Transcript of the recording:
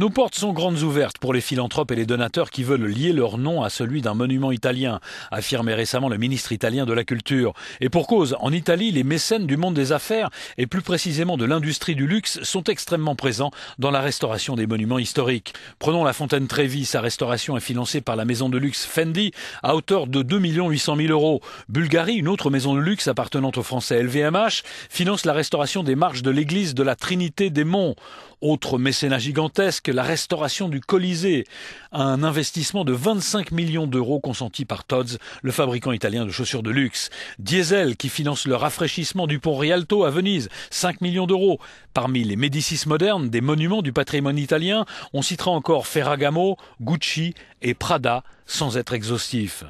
Nos portes sont grandes ouvertes pour les philanthropes et les donateurs qui veulent lier leur nom à celui d'un monument italien, affirmait récemment le ministre italien de la Culture. Et pour cause, en Italie, les mécènes du monde des affaires, et plus précisément de l'industrie du luxe, sont extrêmement présents dans la restauration des monuments historiques. Prenons la fontaine Trévy, sa restauration est financée par la maison de luxe Fendi à hauteur de 2 800 000 euros. Bulgarie, une autre maison de luxe appartenant aux Français LVMH, finance la restauration des marches de l'église de la Trinité des Monts. Autre mécénat gigantesque, la restauration du Colisée, un investissement de 25 millions d'euros consenti par Tod's, le fabricant italien de chaussures de luxe. Diesel, qui finance le rafraîchissement du pont Rialto à Venise, 5 millions d'euros. Parmi les Médicis modernes, des monuments du patrimoine italien, on citera encore Ferragamo, Gucci et Prada, sans être exhaustif.